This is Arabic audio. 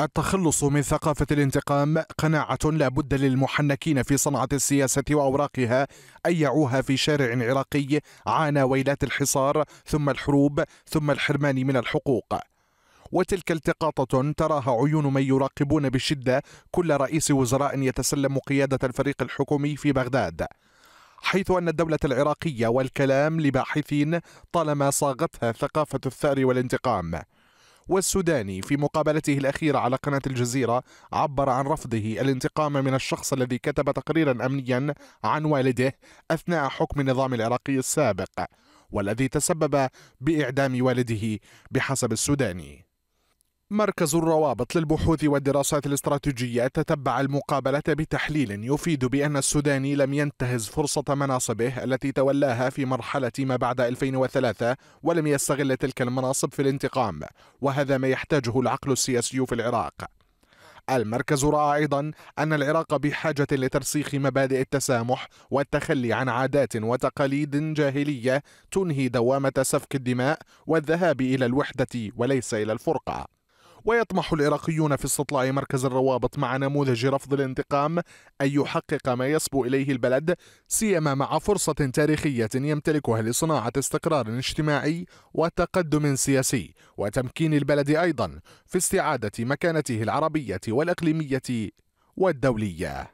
التخلص من ثقافة الانتقام قناعة لا بد للمحنكين في صنعة السياسة وأوراقها أن يعوها في شارع عراقي عانى ويلات الحصار ثم الحروب ثم الحرمان من الحقوق وتلك التقاطة تراها عيون من يراقبون بشدة كل رئيس وزراء يتسلم قيادة الفريق الحكومي في بغداد حيث أن الدولة العراقية والكلام لباحثين طالما صاغتها ثقافة الثأر والانتقام والسوداني في مقابلته الأخيرة على قناة الجزيرة عبر عن رفضه الانتقام من الشخص الذي كتب تقريرا أمنيا عن والده أثناء حكم النظام العراقي السابق والذي تسبب بإعدام والده بحسب السوداني مركز الروابط للبحوث والدراسات الاستراتيجية تتبع المقابلة بتحليل يفيد بأن السوداني لم ينتهز فرصة مناصبه التي تولاها في مرحلة ما بعد 2003 ولم يستغل تلك المناصب في الانتقام وهذا ما يحتاجه العقل السياسي في العراق المركز رأى أيضا أن العراق بحاجة لترسيخ مبادئ التسامح والتخلي عن عادات وتقاليد جاهلية تنهي دوامة سفك الدماء والذهاب إلى الوحدة وليس إلى الفرقة ويطمح العراقيون في استطلاع مركز الروابط مع نموذج رفض الانتقام أن يحقق ما يصبو إليه البلد سيما مع فرصة تاريخية يمتلكها لصناعة استقرار اجتماعي وتقدم سياسي وتمكين البلد أيضا في استعادة مكانته العربية والإقليمية والدولية